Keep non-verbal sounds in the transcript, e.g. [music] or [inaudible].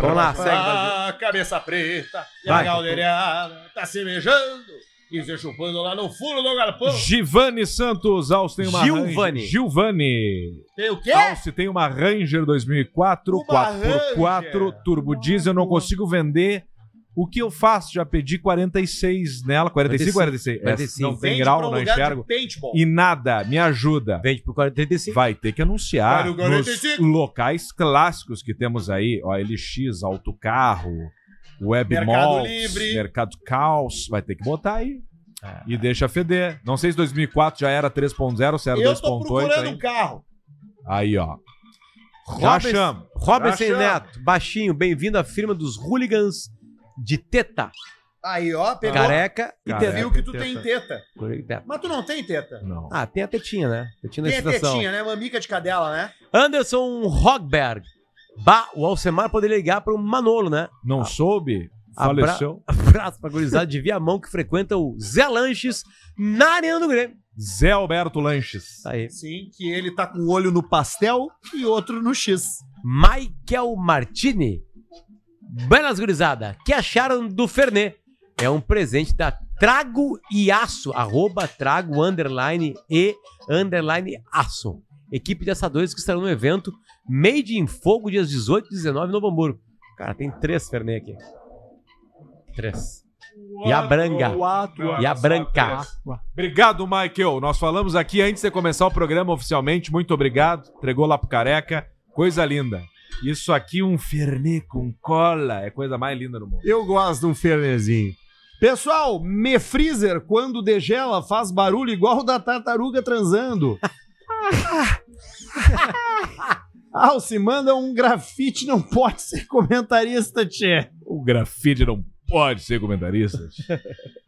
Vamos lá, segue. Ah, cabeça preta e Vai. a galdeirada tá se beijando e se chupando lá no fundo do galpão. Givane Santos, Alce tem uma Gilvani. Ranger. Gilvane. Tem o quê? Alce tem uma Ranger 2004, Uma 4x4, Ranger. turbo diesel, não consigo vender. O que eu faço? Já pedi 46 nela, 45, 45 46. É, não tem grau, não enxergo. E nada, me ajuda. Vende pro 45. Vai ter que anunciar nos locais clássicos que temos aí, ó, LX, Autocarro, Web Mercado Mercado Caos, vai ter que botar aí. Ah. E deixa feder. Não sei se 2004 já era 3.0 ou se era 2.8. Eu tô procurando aí. um carro. Aí, ó. Robson, Robson Neto, baixinho, bem-vindo à firma dos Hooligans de teta. Aí, ó, pegou. Careca e Careca, teta. viu que tu teta. tem teta. teta. É. Mas tu não tem teta? Não. Ah, tem a tetinha, né? Tetinha tem a tetinha, né? Mamica de cadela, né? Anderson Rockberg. Bah, o Alcemar poderia ligar para o Manolo, né? Não ah. soube? Faleceu. [laughs] Abraço pra gurizada de mão que frequenta o Zé Lanches na Arena do Grêmio. Zé Alberto Lanches. Tá aí. Sim, que ele tá com um olho no pastel e outro no X. Michael Martini. Belas gurizada, que acharam do Fernê? É um presente da Trago e Aço, arroba Trago, underline e underline Aço. Equipe de assadores que estarão no evento Made in Fogo, dias 18 e 19, no Novo Hamburgo. Cara, tem três Fernê aqui. Três. E a branca. E a branca. Obrigado, Michael. Nós falamos aqui antes de começar o programa oficialmente. Muito obrigado. Entregou lá pro careca. Coisa linda. Isso aqui, um fernê com cola, é coisa mais linda do mundo. Eu gosto de um Fernezinho. Pessoal, me freezer quando degela faz barulho igual o da tartaruga transando. [laughs] ah, se manda um grafite, não pode ser comentarista, tchê. O grafite não pode ser comentarista. [laughs]